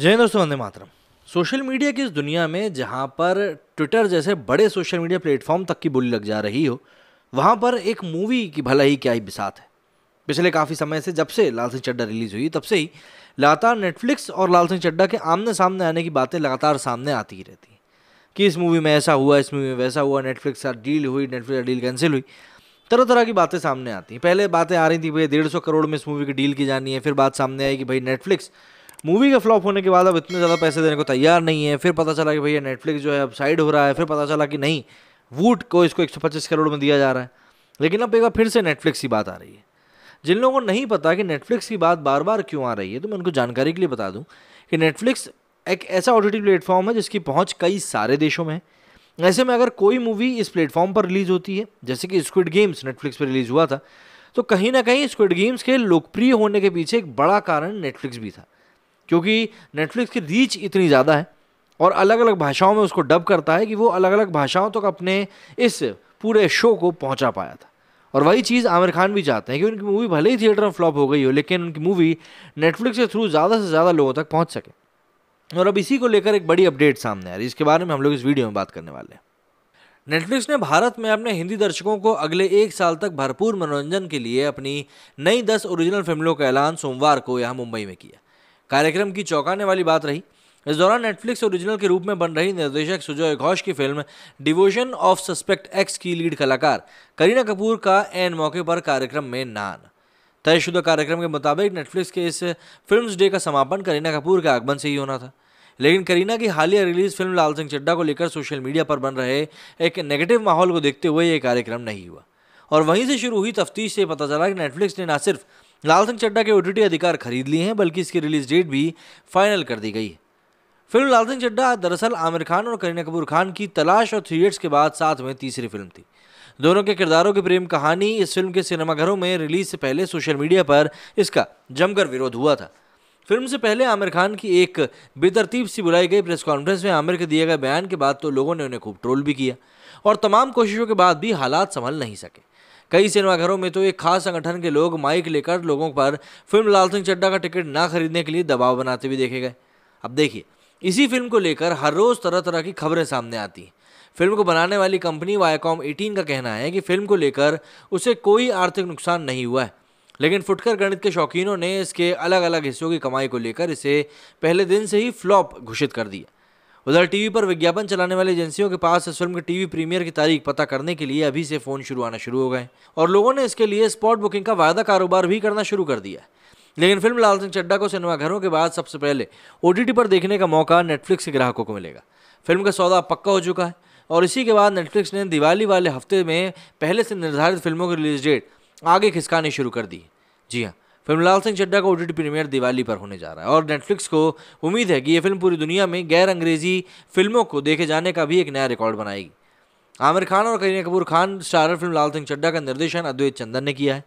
जय दोस्तों वंदे मातरम social media की इस दुनिया में जहाँ पर ट्विटर जैसे बड़े सोशल मीडिया प्लेटफॉर्म तक की बोली लग जा रही हो वहाँ पर एक मूवी की भला ही क्या ही बिसात है पिछले काफ़ी समय से जब से लाल सिंह चड्डा रिलीज़ हुई तब से ही लगातार नेटफ्लिक्स और लाल सिंह चड्डा के आमने सामने आने की बातें लगातार सामने आती ही रहती कि इस मूवी में ऐसा हुआ इस मूवी में वैसा हुआ नेटफ्लिक्स का डील हुई नेटफ्लिक्स का डील कैंसिल हुई तरह तरह की बातें सामने आती हैं पहले बातें आ रही थी भैया डेढ़ सौ करोड़ में इस मूवी की डील की जानी है फिर बात सामने आई कि भाई नेटफ्लिक्स मूवी के फ्लॉप होने के बाद अब इतने ज़्यादा पैसे देने को तैयार नहीं है फिर पता चला कि भैया नेटफ्लिक्स जो है अब साइड हो रहा है फिर पता चला कि नहीं वूट को इसको एक करोड़ में दिया जा रहा है लेकिन अब एक बार फिर से नेटफ्लिक्स की बात आ रही है जिन लोगों को नहीं पता कि नेटफ्लिक्स की बात बार बार क्यों आ रही है तो मैं उनको जानकारी के लिए बता दूं कि नेटफ्लिक्स एक ऐसा ऑडिटिव प्लेटफॉर्म है जिसकी पहुंच कई सारे देशों में है ऐसे में अगर कोई मूवी इस प्लेटफॉर्म पर रिलीज़ होती है जैसे कि स्क्विड गेम्स नेटफ्लिक्स पर रिलीज़ हुआ था तो कहीं ना कहीं स्क्विड गेम्स के लोकप्रिय होने के पीछे एक बड़ा कारण नेटफ्लिक्स भी था क्योंकि नेटफ्लिक्स की रीच इतनी ज़्यादा है और अलग अलग भाषाओं में उसको डब करता है कि वो अलग अलग भाषाओं तक तो अपने इस पूरे शो को पहुंचा पाया था और वही चीज़ आमिर खान भी चाहते हैं कि उनकी मूवी भले ही थिएटर में फ्लॉप हो गई हो लेकिन उनकी मूवी नेटफ्लिक्स के थ्रू ज़्यादा से ज़्यादा लोगों तक पहुँच सके और अब इसी को लेकर एक बड़ी अपडेट सामने आ रही है इसके बारे में हम लोग इस वीडियो में बात करने वाले हैं नेटफ्लिक्स ने भारत में अपने हिंदी दर्शकों को अगले एक साल तक भरपूर मनोरंजन के लिए अपनी नई दस ओरिजिनल फिल्मों का ऐलान सोमवार को यहाँ मुंबई में किया कार्यक्रम की चौंकाने वाली बात रही इस दौरान नेटफ्लिक्स ओरिजिनल के रूप में बन रही निर्देशक सुजय घोष की film devotion of suspect X की लीड कलाकार करीना कपूर का एन मौके पर कार्यक्रम में नान तयशुदा कार्यक्रम के मुताबिक नेटफ्लिक्स के इस फिल्म डे का समापन करीना कपूर के आगमन से ही होना था लेकिन करीना की हालिया रिलीज फिल्म लाल सिंह चड्डा को लेकर सोशल मीडिया पर बन रहे एक नेगेटिव माहौल को देखते हुए ये कार्यक्रम नहीं हुआ और वहीं से शुरू हुई तफ्तीश से पता चला कि नेटफ्लिक्स ने ना सिर्फ लाल सिंह चड्डा के ओटीटी अधिकार खरीद लिए हैं बल्कि इसकी रिलीज डेट भी फाइनल कर दी गई है फिल्म लाल सिंह चड्डा दरअसल आमिर खान और करीना कपूर खान की तलाश और थ्री के बाद साथ में तीसरी फिल्म थी दोनों के किरदारों की प्रेम कहानी इस फिल्म के सिनेमाघरों में रिलीज से पहले सोशल मीडिया पर इसका जमकर विरोध हुआ था फिल्म से पहले आमिर खान की एक बेतरतीब सी बुलाई गई प्रेस कॉन्फ्रेंस में आमिर के दिए गए बयान के बाद तो लोगों ने उन्हें खूब ट्रोल भी किया और तमाम कोशिशों के बाद भी हालात संभल नहीं सके कई सिनेमाघरों में तो एक खास संगठन के लोग माइक लेकर लोगों पर फिल्म लाल सिंह चड्डा का टिकट ना खरीदने के लिए दबाव बनाते हुए देखे गए अब देखिए इसी फिल्म को लेकर हर रोज़ तरह तरह की खबरें सामने आती हैं फिल्म को बनाने वाली कंपनी वायाकॉम एटीन का कहना है कि फिल्म को लेकर उसे कोई आर्थिक नुकसान नहीं हुआ है लेकिन फुटकर गणित के शौकीनों ने इसके अलग अलग हिस्सों की कमाई को लेकर इसे पहले दिन से ही फ्लॉप घोषित कर दिया उधर टीवी पर विज्ञापन चलाने वाली एजेंसियों के पास इस फिल्म के टीवी प्रीमियर की तारीख पता करने के लिए अभी से फ़ोन शुरू आना शुरू हो गए और लोगों ने इसके लिए स्पॉट बुकिंग का वायदा कारोबार भी करना शुरू कर दिया लेकिन फिल्म लाल सिंह चड्डा को सिनेमाघरों के बाद सबसे पहले ओ पर देखने का मौका नेटफ्लिक्स के ग्राहकों को मिलेगा फिल्म का सौदा पक्का हो चुका है और इसी के बाद नेटफ्लिक्स ने दिवाली वाले हफ्ते में पहले से निर्धारित फिल्मों की रिलीज डेट आगे खिसकानी शुरू कर दी जी हाँ फिल्म लाल सिंह चड्डा का ओटीटी प्रीमियर दिवाली पर होने जा रहा है और नेटफ्लिक्स को उम्मीद है कि ये फिल्म पूरी दुनिया में गैर अंग्रेजी फिल्मों को देखे जाने का भी एक नया रिकॉर्ड बनाएगी आमिर खान और करीना कपूर खान स्टारर फिल्म लाल सिंह चड्डा का निर्देशन अद्वैत चंदन ने किया है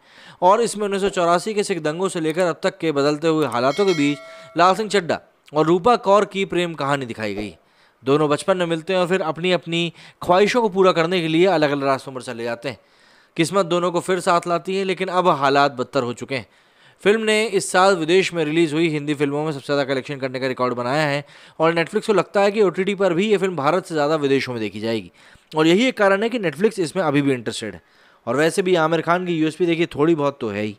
और इसमें उन्नीस के सिख दंगों से लेकर अब तक के बदलते हुए हालातों के बीच लाल सिंह चड्डा और रूपा कौर की प्रेम कहानी दिखाई गई दोनों बचपन में मिलते हैं और फिर अपनी अपनी ख्वाहिशों को पूरा करने के लिए अलग अलग रास्तों पर चले जाते हैं किस्मत दोनों को फिर साथ लाती है लेकिन अब हालात बदतर हो चुके हैं फिल्म ने इस साल विदेश में रिलीज़ हुई हिंदी फिल्मों में सबसे ज़्यादा कलेक्शन करने का रिकॉर्ड बनाया है और नेटफ्लिक्स को लगता है कि ओ पर भी ये फिल्म भारत से ज़्यादा विदेशों में देखी जाएगी और यही एक कारण है कि नेटफ्लिक्स इसमें अभी भी इंटरेस्टेड है और वैसे भी आमिर खान की यू देखिए थोड़ी बहुत तो है ही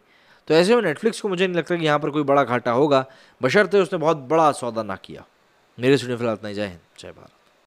तो ऐसे में नेटफ्लिक्स को मुझे नहीं लगता कि यहाँ पर कोई बड़ा घाटा होगा बशर्ते उसने बहुत बड़ा सौदा ना किया मेरे स्टूडियो फिलहाल इतना ही जय हिंद जय भारत